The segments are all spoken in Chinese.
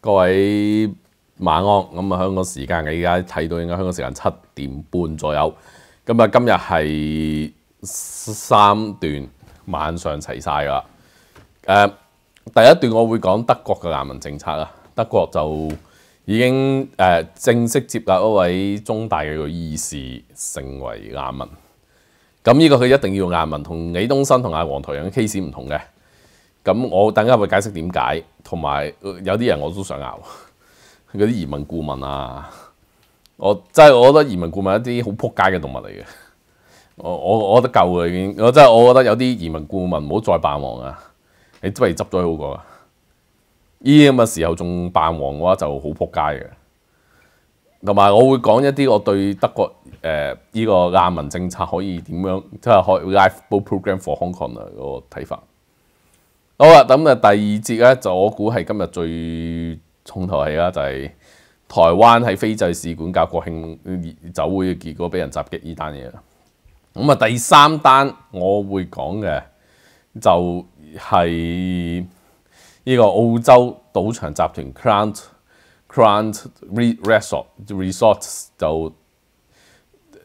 各位晚安咁啊！香港时间嘅，依家睇到应该香港时间七点半左右咁啊。今日系三段晚上齐晒噶啦。第一段我会讲德国嘅难民政策啦。德国就已经诶正式接纳一位中大嘅个医士成为难民。咁呢個佢一定要亞文同李東生同阿黃台陽嘅 case 唔同嘅。咁我等間會解釋點解，同埋有啲人我都想咬 嗰啲移民顧問啊！我真係我覺得移民顧問一啲好撲街嘅動物嚟嘅。我我我得夠啦已經，我真係我覺得有啲移民顧問唔好再扮王啊！你不如執咗佢好過啊！啲咁嘅時候仲扮王嘅話就好撲街嘅。同埋我會講一啲我對德國。誒依個亞民政策可以點樣？即係可 lifeboat program for Hong Kong 嘅個睇法。好啦，咁啊第二節咧就我估係今日最重頭戲啦，就係台灣喺非制使館搞國慶酒會嘅結果俾人襲擊依單嘢咁啊第三單我會講嘅就係依個澳洲賭場集團 Crown Crown Resort Resorts 就。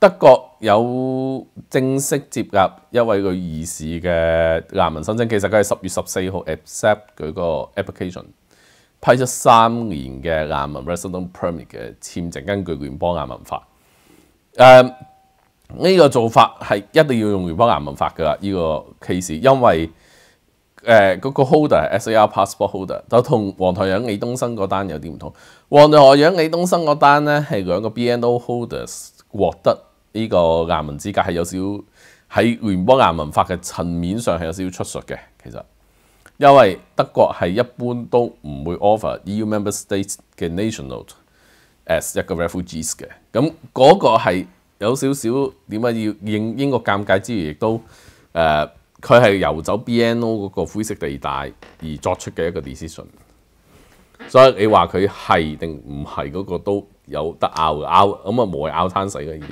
德國有正式接納一位佢疑士嘅難民申請，其實佢系十月十四號 accept 佢個 application，批咗三年嘅難民 r e s i d e n t permit 嘅簽證，根據聯邦難民法。誒呢個做法係一定要用聯邦難民法噶，呢個 case，因為誒嗰個 holder 係 SAR passport holder，就同黃台陽李東生嗰單有啲唔同。黃台陽李東生嗰單咧係兩個 BNO holders 獲得。呢個亞文資格係有少喺聯邦亞文法嘅層面上係有少少出術嘅。其實因為德國係一般都唔會 offer EU member states 嘅 nationals as 一個 refugees 嘅。咁嗰個係有少少點解要應英國尷尬之餘，亦都誒佢係遊走 BNO 嗰個灰色地帶而作出嘅一個 decision。所以你話佢係定唔係嗰個都有得拗拗咁啊，無謂拗攤死嘅。已經。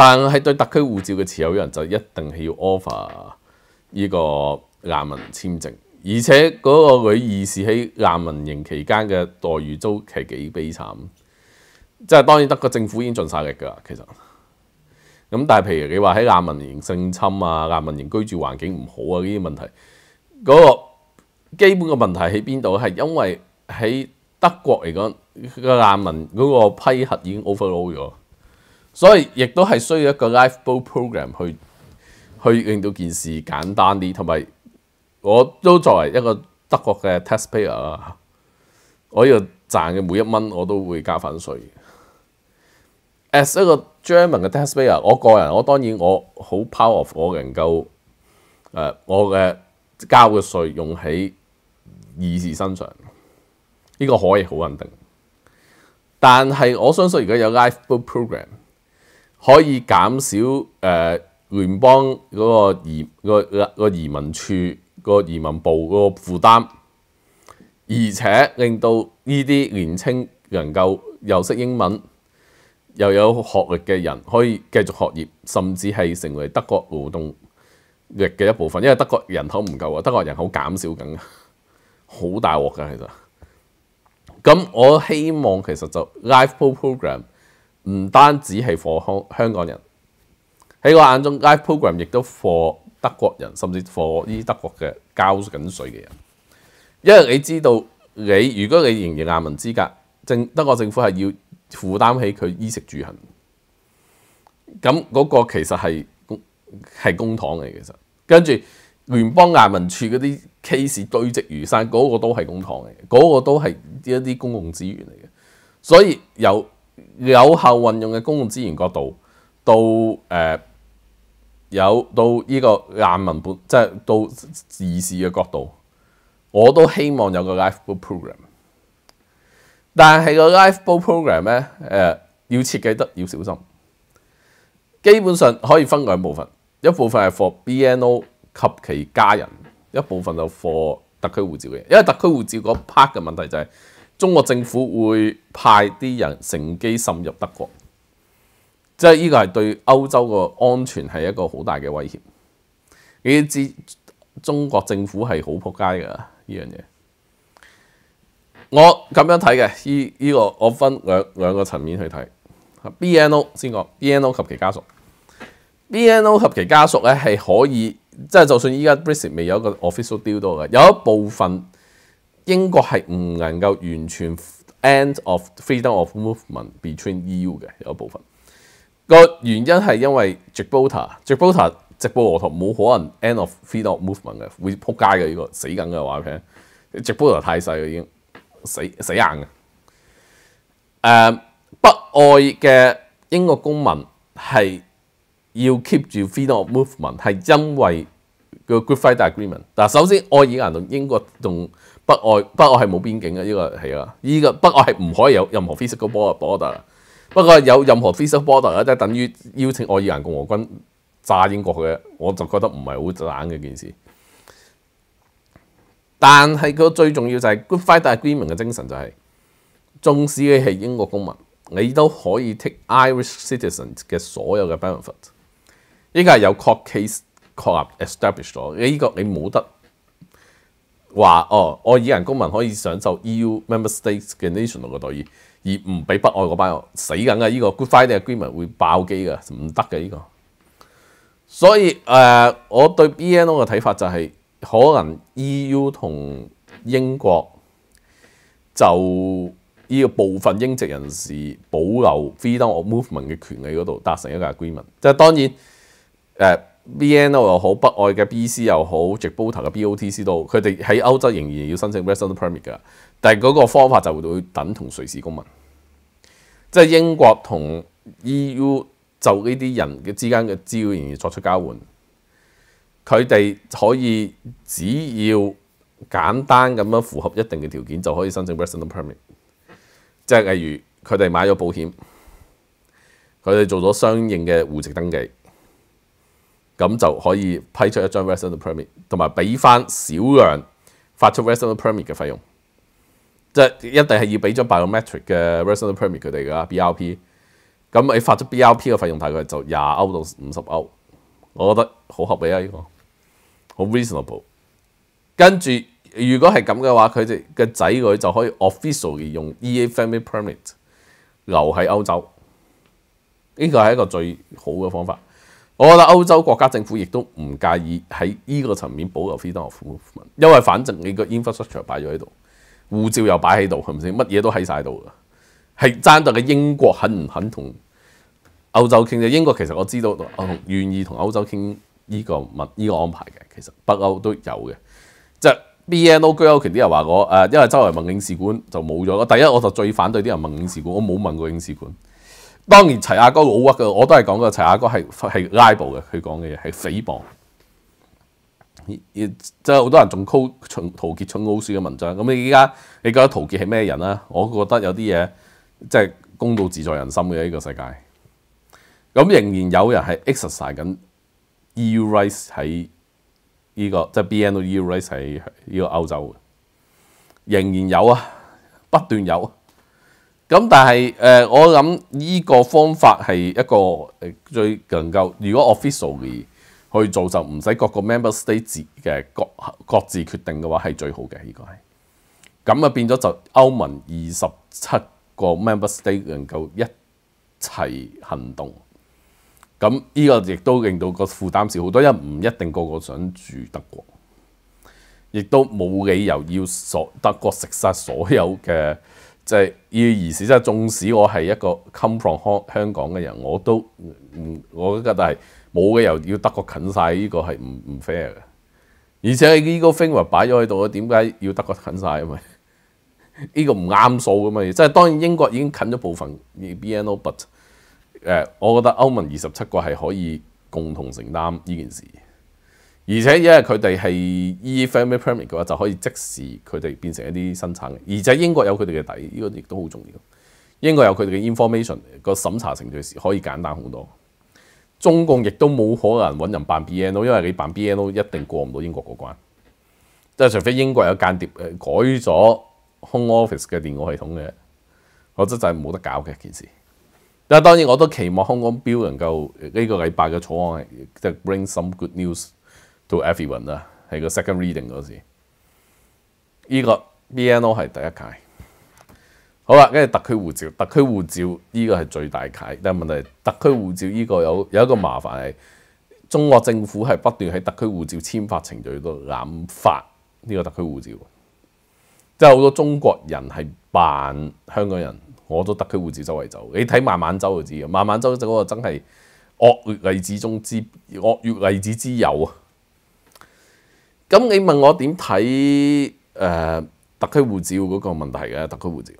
但係對特區護照嘅持有人就一定係要 offer 依個亞民簽證，而且嗰個女二是喺亞民營期間嘅待遇都係幾悲慘，即係當然德國政府已經盡曬力㗎，其實。咁但係譬如你話喺亞民營性侵啊、亞民營居住環境唔好啊呢啲問題，嗰個基本嘅問題喺邊度？係因為喺德國嚟講，個亞民嗰個批核已經 overload 咗。所以亦都係需要一個 lifeboat program 去去令到件事簡單啲，同埋我都作為一個德國嘅 taxpayer 啊，我要賺嘅每一蚊我都會加粉税。As 一個 German 嘅 taxpayer，我個人我當然我好 powerful，我能夠誒我嘅交嘅税用喺二事身上，呢個可以好穩定。但係我相信如果有 lifeboat program。可以減少誒聯邦嗰個移個個移民處個移民部個負擔，而且令到呢啲年青能夠又識英文又有學歷嘅人可以繼續學業，甚至係成為德國勞動力嘅一部分。因為德國人口唔夠啊，德國人口減少緊，好大鑊㗎其實。咁我希望其實就 Lifepool Program。唔單止係貨香香港人喺我眼中，live program 亦都貨德國人，甚至貨呢德國嘅交緊税嘅人，因為你知道你如果你仍然亞民資格，政德國政府係要負擔起佢衣食住行，咁嗰個其實係公公堂嚟嘅。其實跟住聯邦亞民處嗰啲 case 堆積如山，嗰個都係公堂嚟，嗰個都係一啲公共資源嚟嘅，所以有。有效運用嘅公共資源角度，到誒有到呢個難民本，即係到自事嘅角度，我都希望有個 lifeboat program。但係個 lifeboat program 咧，誒要設計得要小心。基本上可以分兩部分，一部分係 for BNO 及其家人，一部分就 for 特區護照嘅，因為特區護照嗰 part 嘅問題就係。中國政府會派啲人乘機滲入德國，即係依個係對歐洲個安全係一個好大嘅威脅。你知中國政府係好仆街噶依樣嘢。我咁樣睇嘅依依個，我分兩兩個層面去睇。BNO 先講 BNO 及其家屬，BNO 及其家屬咧係可以，即係就算依家 b r i t i s 未有一個 official deal 到嘅，有一部分。英國係唔能夠完全 end of freedom of movement between EU 嘅有一部分個原因係因為 Jacobita Jacobita 直播羅托冇可能 end of freedom of movement 嘅會仆街嘅呢個死緊嘅話面。j a c o 太細啦，已經死死硬嘅。誒，不愛嘅英國公民係要 keep 住 freedom of movement 係因為個 Good Friday Agreement 嗱。首先愛爾蘭同英國仲。北愛北愛係冇邊境嘅，呢個係啊！依個北愛係唔可以有任何 physical border，不過有任何 physical border 咧，即係等於邀請愛爾蘭共和軍炸英國嘅，我就覺得唔係好冷嘅件事。但係個最重要就係 Good f i g h t Agreement 嘅精神就係，縱使你係英國公民，你都可以 take Irish citizen 嘅所有嘅 benefit。依個係有 court case court established 咗，依個你冇得。話哦，愛爾蘭公民可以享受 EU member states 嘅 nation a l 嘅待遇，而唔俾北愛嗰班死緊嘅呢個 Good Friday Agreement 會爆機嘅，唔得嘅呢個。所以誒，我對 BNO 嘅睇法就係可能 EU 同英國就呢個部分英籍人士保留 freedom of movement 嘅權利嗰度達成一個 agreement，即係當然誒。B.N.O 又好，北外嘅 B.C 又好，直 b o t 嘅 B.O.T.C 都，佢哋喺歐洲仍然要申請 r e s i d e n t a l permit 噶，但系嗰個方法就會等同瑞士公民，即係英國同 E.U 就呢啲人嘅之間嘅資料仍然作出交換，佢哋可以只要簡單咁樣符合一定嘅條件就可以申請 r e s i d e n t a l permit，即係例如佢哋買咗保險，佢哋做咗相應嘅户籍登記。咁就可以批出一張 r e s i d e n t permit，同埋俾翻小量發出 r e s i d e n t permit 嘅費用，即係一定係要俾咗 biometric 嘅 r e s i d e n t permit 佢哋噶 B R P。咁你發出 B R P 嘅費用大概就廿歐到五十歐，我覺得好合理啊呢個，好 reasonable。跟住如果係咁嘅話，佢哋嘅仔女就可以 official 用 E A family permit 留喺歐洲，呢個係一個最好嘅方法。我覺得歐洲國家政府亦都唔介意喺呢個層面保留 Freedom of Movement，因為反正你個 Infrastructure 擺咗喺度，護照又擺喺度，係咪先，乜嘢都喺曬度嘅。係爭在嘅英國肯唔肯同歐洲傾啫？英國其實我知道願意同歐洲傾呢個問依個安排嘅，其實北歐都有嘅。就 BNO 居留權啲人話我誒，因為周圍問領事館就冇咗。第一我就最反對啲人問領事館，我冇問過領事館。當然齊阿哥好屈嘅，我都係講過齊阿哥係係拉布嘅，佢講嘅嘢係誹謗。亦亦即係好多人仲 call 陶傑出好書嘅文章。咁你依家你覺得陶傑係咩人啊？我覺得有啲嘢即係公道自在人心嘅呢個世界。咁仍然有人係 exercise 緊 EU rise 喺呢個即係 B N O EU rise 喺呢個歐洲嘅，仍然有啊，不斷有。咁但係誒，我諗依個方法係一個最能夠，如果 officially 去做就唔使各個 member state 嘅各各自決定嘅話係最好嘅呢個係咁啊變咗就歐盟二十七個 member state 能夠一齊行動，咁依個亦都令到個負擔少，好多人唔一定個個想住德國，亦都冇理由要所德國食曬所有嘅。就係要而是即係縱使我係一個 come from 香香港嘅人，我都唔，我都覺得係冇嘅，又要德國近晒，呢個係唔唔 fair 嘅。而且呢個 thing 話擺咗喺度，點解要德國近晒？啊？嘛 呢個唔啱數噶嘛，即係當然英國已經近咗部分。B N O，but 誒，我覺得歐盟二十七個係可以共同承擔呢件事。而且因為佢哋係 e f a m i l y Permit 嘅話，就可以即時佢哋變成一啲生產嘅。而且英國有佢哋嘅底，呢個亦都好重要。英國有佢哋嘅 information 個審查程序時可以簡單好多。中共亦都冇可能揾人辦 BNO，因為你辦 BNO 一定過唔到英國嗰關，即係除非英國有間諜改咗 h Office m e o 嘅電腦系統嘅，我真就係冇得搞嘅件事。但當然我都期望香港標能夠呢個禮拜嘅草案即係 bring some good news。to everyone 啦，喺個 second reading 嗰時，依個 BNO 係第一界好啦。跟住特區護照，特區護照呢個係最大界，但係問題特區護照呢個有有一個麻煩係中國政府係不斷喺特區護照簽發程序度染發呢個特區護照，即係好多中國人係扮香港人我都特區護照周圍走，你睇慢慢走就知嘅。慢慢走就嗰個真係惡劣例子中之惡劣例子之有啊！咁你問我點睇誒特區護照嗰個問題嘅？特區護照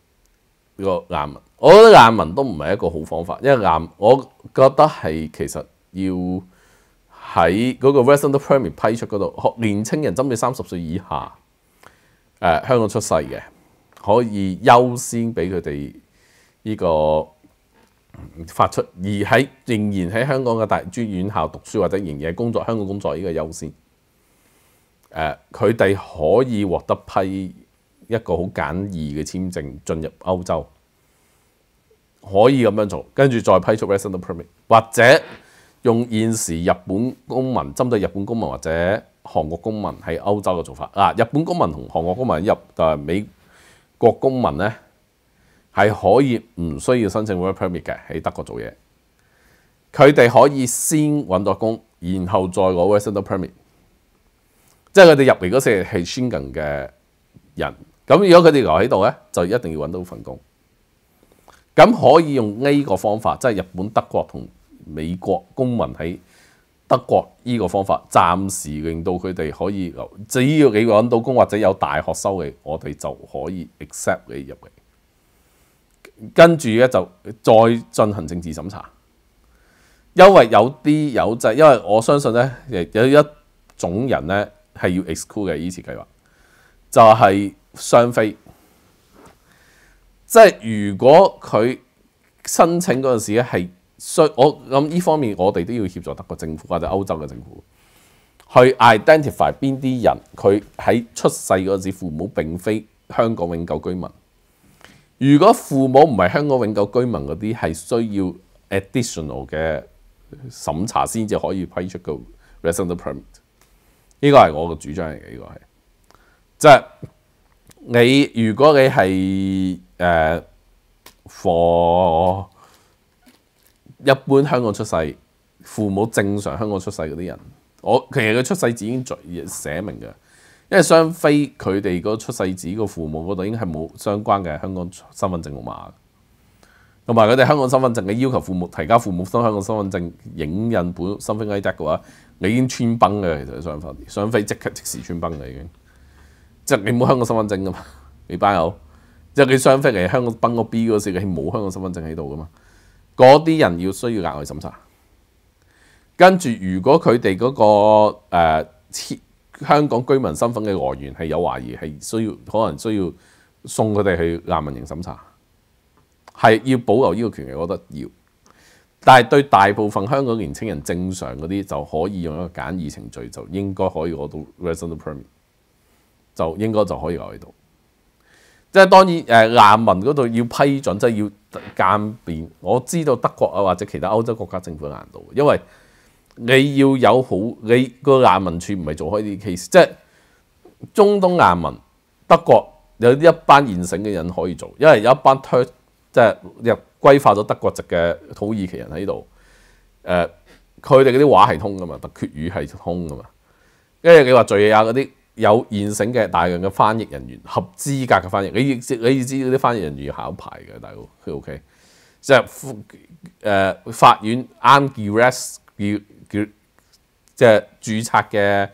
呢個難文，我覺得難文都唔係一個好方法，因為難，我覺得係其實要喺嗰個 resident permit 批出嗰度，年青人針對三十歲以下誒香港出世嘅，可以優先俾佢哋呢個發出，而喺仍然喺香港嘅大專院校讀書或者仍然工作、香港工作呢個優先。誒，佢哋可以獲得批一個好簡易嘅簽證進入歐洲，可以咁樣做，跟住再批出 resident permit，或者用現時日本公民針對日本公民或者韓國公民喺歐洲嘅做法，啊，日本公民同韓國公民入誒美國公民咧，係可以唔需要申請 w e r k permit 嘅，喺德國做嘢，佢哋可以先揾到工，然後再攞 resident permit。即係佢哋入嚟嗰時係簽證嘅人，咁如果佢哋留喺度咧，就一定要揾到份工。咁可以用呢個方法，即係日本、德國同美國公民喺德國呢個方法，暫時令到佢哋可以留。只要你揾到工或者有大學收嘅，我哋就可以 accept 你入嚟。跟住咧就再進行政治審查，因為有啲有即係，因為我相信咧，有一種人咧。係要 exclude 嘅，依次計劃就係雙非，即係如果佢申請嗰陣時咧，係需我諗依方面，我哋都要協助德國政府或者歐洲嘅政府去 identify 邊啲人，佢喺出世嗰陣時父母並非香港永久居民。如果父母唔係香港永久居民嗰啲，係需要 additional 嘅審查先至可以批出個 r e s i d e n permit。呢個係我嘅主張嚟嘅，呢個係即係你如果你係誒貨一般香港出世，父母正常香港出世嗰啲人，我其實佢出世字已經寫明嘅，因為雙非佢哋嗰出世字個父母嗰度已經係冇相關嘅香港身份證號碼，同埋佢哋香港身份證嘅要求，父母提交父母新香港身份證影印本身份證一嘅話。你已經穿崩嘅，其實雙飛雙飛即刻即時穿崩嘅已經，即係你冇香港身份證噶嘛？你班友，即係你雙飛嚟香港崩個 B 嗰時，你冇香港身份證喺度噶嘛？嗰啲人要需要額外審查，跟住如果佢哋嗰個誒香港居民身份嘅來源係有懷疑，係需要可能需要送佢哋去難民營審查，係要保留呢個權利，我覺得要。但係對大部分香港年青人正常嗰啲就可以用一個簡易程序，就應該可以攞到 r e s i d e n c permit，就應該就可以攞到。度。即係當然誒，難民嗰度要批准即係要鑑別。我知道德國啊或者其他歐洲國家政府嘅難度，因為你要有好你個難民處唔係做開啲 case，即係中東難民德國有一班現成嘅人可以做，因為有一班 tur 即係入。規化咗德國籍嘅土耳其人喺度。誒，佢哋嗰啲話係通噶嘛，特厥語係通噶嘛。因住你話敍利亞嗰啲有現成嘅大量嘅翻譯人員，合資格嘅翻譯，你你知嗰啲翻譯人員要考牌嘅大佬，佢 OK 即係誒法院。啱 g e e s 叫叫即係註冊嘅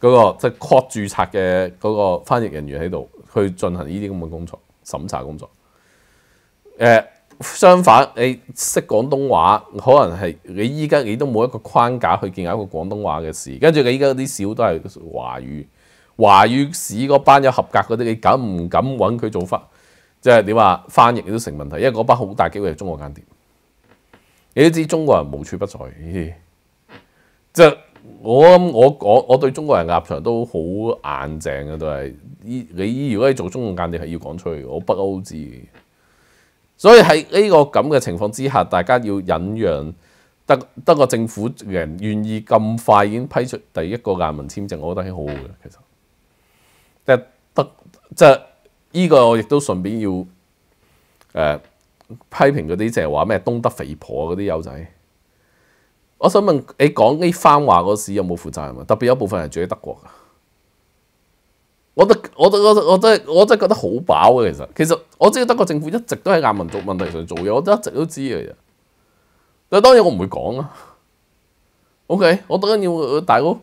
嗰個，即係 court 註冊嘅嗰個翻譯人員喺度去進行呢啲咁嘅工作審查工作。誒。相反，你識廣東話，可能係你依家你都冇一個框架去見解一個廣東話嘅事。跟住你依家啲小都係華語，華語市嗰班有合格嗰啲，你敢唔敢揾佢做翻？即係點啊？翻譯都成問題，因為嗰班好大機會係中國間諜。你都知中國人無處不在。即係我我我我對中國人立場都好硬淨嘅，都係依你如果你做中國間諜係要講出去，我不歐知。所以喺呢個咁嘅情況之下，大家要忍讓。德德國政府人願意咁快已經批出第一個亞文簽證，我覺得係好好嘅。其實，即係德即係呢個，亦都順便要誒批評嗰啲，就係話咩東德肥婆嗰啲友仔。我想問你講呢番話嗰時有冇負責任啊？特別有部分係住喺德國噶。我都我都我真系我真系觉得好饱嘅，其实其实我知道德国政府一直都喺亚民族问题上做嘢，我都一直都知嘅但系当然我唔会讲啦。OK，我等紧要大佬，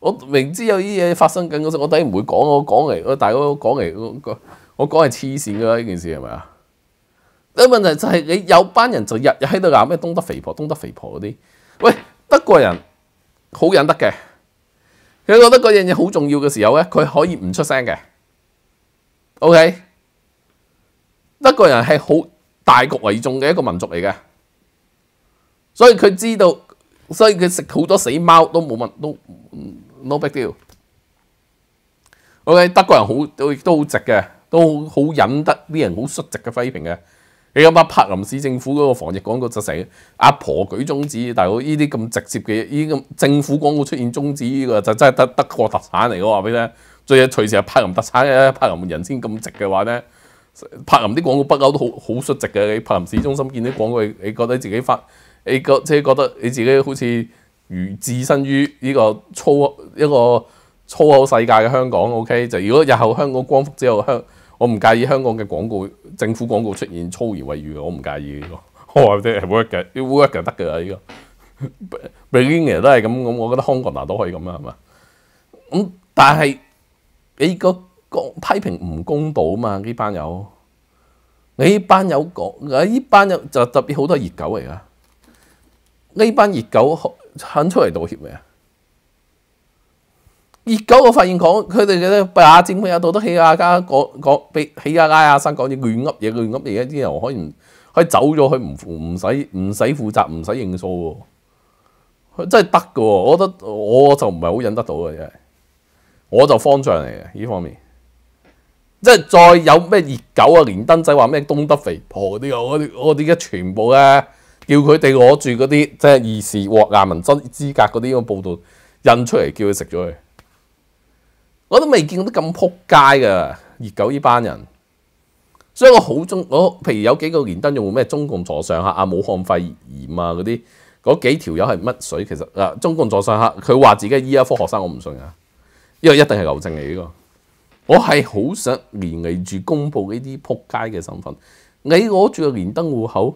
我明知有啲嘢发生紧嗰我当然唔会讲。我讲嚟，我大佬讲嚟，我講我讲系黐线噶呢件事系咪啊？但系问题就系你有班人就日日喺度闹咩东德肥婆、东德肥婆嗰啲。喂，德国人好忍得嘅。佢覺得嗰樣嘢好重要嘅時候咧，佢可以唔出聲嘅。O K，德國人係好大局為重嘅一個民族嚟嘅，所以佢知道，所以佢食好多死貓都冇問，都 no big deal。O K，德國人好都亦都好直嘅，都好忍得啲人好率直嘅批評嘅。你諗下，柏林市政府嗰個防疫廣告就成阿婆舉中指？大佬呢啲咁直接嘅，依咁政府廣告出現中指呢個就真係得德國特產嚟嘅話俾你聽。最啊，隨時係柏林特產嘅，柏林人先咁直嘅話咧，柏林啲廣告不嬲都好好率直嘅。你柏林市中心見啲廣告，你覺得自己發，你覺即係覺得你自己好似如置身於呢個粗一個粗口世界嘅香港。OK，就如果日後香港光復之後，香我唔介意香港嘅廣告，政府廣告出現粗言穢語，我唔介意呢個。我話啲 work 嘅，work 就得㗎啦。依個 b r g i n g i a 都係咁，咁我覺得 Hong Kong 都可以咁啦，係嘛？咁但係你個公批評唔公道啊嘛？呢班友，你班友講，啊呢班友就特別好多熱狗嚟噶。呢班熱狗肯出嚟道歉未啊？熱狗我發現講佢哋嘅咧，亞洲朋友道都起啊家講講，俾起啊拉啊生講啲亂噏嘢，亂噏嘢，啲人可以可以走咗，佢唔唔使唔使負責，唔使認數喎，真係得嘅喎！我覺得我就唔係好忍得到嘅，真係，我就方上嚟嘅呢方面。即係再有咩熱狗啊、連登仔話咩東德肥婆嗰啲啊，我我哋而家全部咧叫佢哋攞住嗰啲即係二是獲亞文質資格嗰啲嘅報道印出嚟，叫佢食咗佢。我都未見過啲咁撲街噶熱狗呢班人，所以我好中我譬如有幾個連登用咩中共座上客啊、武漢肺炎啊嗰啲嗰幾條友係乜水？其實啊，中共座上客佢話自己係醫科學生，我唔信啊，因為一定係牛證嚟呢個。我係好想連連住公布呢啲撲街嘅身份。你攞住連登户口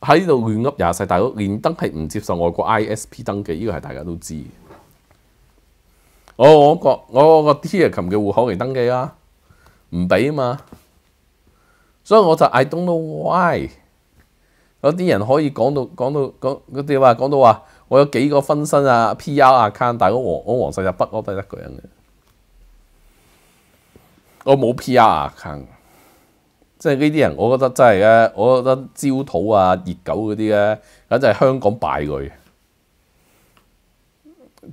喺度亂噏廿世，大佬連登係唔接受外國 ISP 登記，呢個係大家都知。我我個我个 t i k 嘅户口嚟登記啊，唔俾啊嘛，所以我就 I don't know why 有啲人可以講到講到讲佢哋話講到話我有幾個分身啊 PR account，但係我我黄世就不我都一個人嘅，我冇 PR account，即係呢啲人，我覺得真係咧，我覺得焦土啊熱狗嗰啲咧，简直係香港敗类。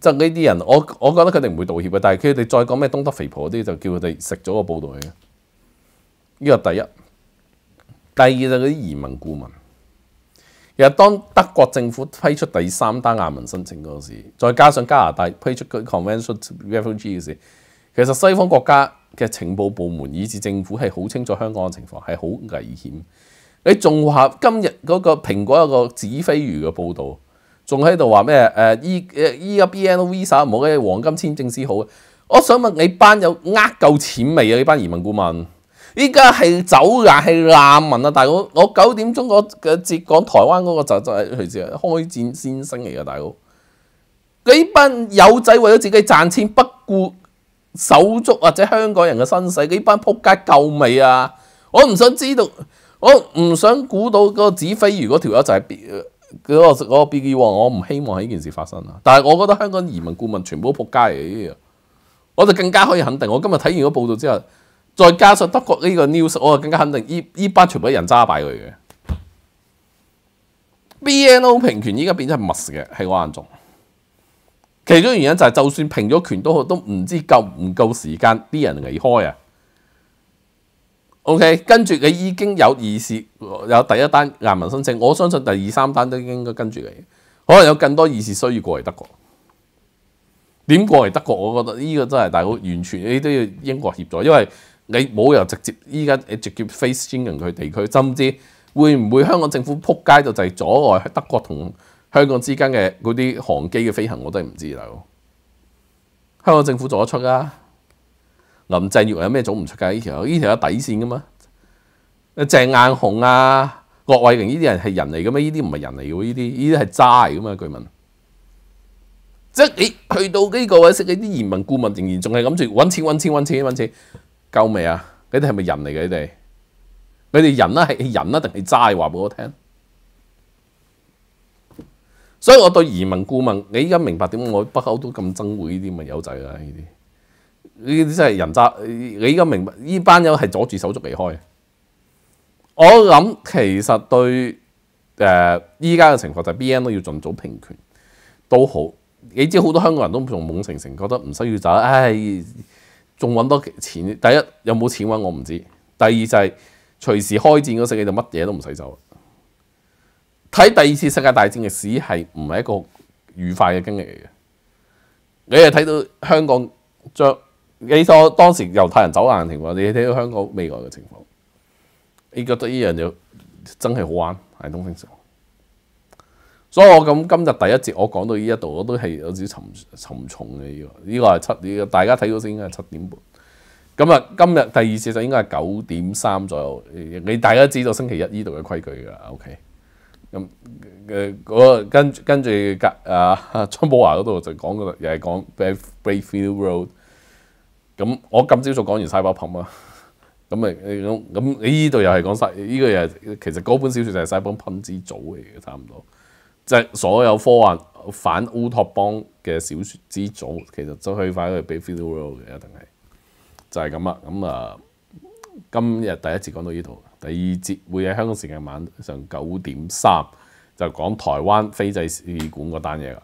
就呢啲人，我我覺得佢哋唔會道歉嘅，但係佢哋再講咩東德肥婆嗰啲，就叫佢哋食咗個報道去。呢個第一，第二就嗰啲移民顧問。其實當德國政府批出第三單亞文申請嗰時，再加上加拿大批出 Convention Refugee 嘅時，其實西方國家嘅情報部門以至政府係好清楚香港嘅情況係好危險。你仲話今日嗰個蘋果一個紙飛魚嘅報道？仲喺度話咩？誒依誒依家 BNO visa 唔好嘅黃金簽證先好啊！我想問你班有呃夠錢未啊？你班移民顧問依家係走硬係難民啊！大佬，我九點鐘嘅接講台灣嗰個就就係佢哋開戰先生嚟噶，大佬。呢班友仔為咗自己賺錢，不顧手足或者香港人嘅生死，呢班仆街夠未啊？我唔想知道，我唔想估到個指揮，如果條友就係。嗰個嗰個 B G，我唔希望喺呢件事發生啊！但係我覺得香港移民顧問全部都撲街嚟，我就更加可以肯定。我今日睇完個報道之後，再加上德國呢個 news，我就更加肯定依依班全部人揸擺佢嘅 B N O 平權依家變咗係密嘅，係我眼中其中原因就係就算平咗權都好，都唔知夠唔夠時間啲人離開啊！O K，跟住你已經有二事，有第一單難民申請，我相信第二三單都應該跟住你，可能有更多二事需要過嚟德國。點過嚟德國？我覺得依個真係大佬完全你都要英國協助，因為你冇由直接依家直接 face 飛穿入佢地區，甚至會唔會香港政府撲街就就係阻礙德國同香港之間嘅嗰啲航機嘅飛行？我都係唔知啦。香港政府做得出啊！林郑月娥有咩做唔出噶？呢條呢條有底線噶嘛？鄭雁紅啊、郭偉玲呢啲人係人嚟嘅咩？呢啲唔係人嚟嘅，呢啲呢啲係渣嚟噶嘛？據聞，即係你去到呢個位識一啲移民顧問，仍然仲係諗住揾錢揾錢揾錢揾錢，夠未啊？你哋係咪人嚟嘅？你哋你哋人啦係人啦定係渣？話俾我聽。所以我對移民顧問，你依家明白點？我北歐都咁憎會呢啲咪有仔啦呢啲。呢啲真係人渣！你依家明白，呢班友係阻住手足離開。我諗其實對誒依家嘅情況就 B N 都要盡早平權都好。你知好多香港人都仲懵成成，覺得唔需要走，唉，仲揾多錢。第一有冇錢揾我唔知，第二就係隨時開戰嗰時你就乜嘢都唔使走。睇第二次世界大戰嘅史係唔係一個愉快嘅經歷嚟嘅？你係睇到香港將。你所我當時猶太人走硬嘅情況，你睇到香港未來嘅情況，你覺得依樣嘢真係好玩喺東京城。所以我咁今日第一節我講到依一度，我都係有少沉沉重嘅。依個依個係七，依個大家睇到先應該係七點半。咁啊，今日第二次就應該係九點三左右。你大家知道星期一呢度嘅規矩噶，OK？咁誒，我跟跟住隔阿張 寶華嗰度就講嘅，又係講 b r a v e b r a y f i e l o r l d 咁我咁朝早講完《西伯噴》啊，咁咪咁咁呢度又係講西呢個又其實嗰本小説就係《西伯噴》之祖嚟嘅，差唔多，即係所有科幻反烏托邦嘅小説之祖，其實都可以擺喺度 World 嘅一定係，就係咁啊。咁啊，今日第一節講到呢度，第二節會喺香港時間晚上九點三就講台灣飛濟試館嗰單嘢啦。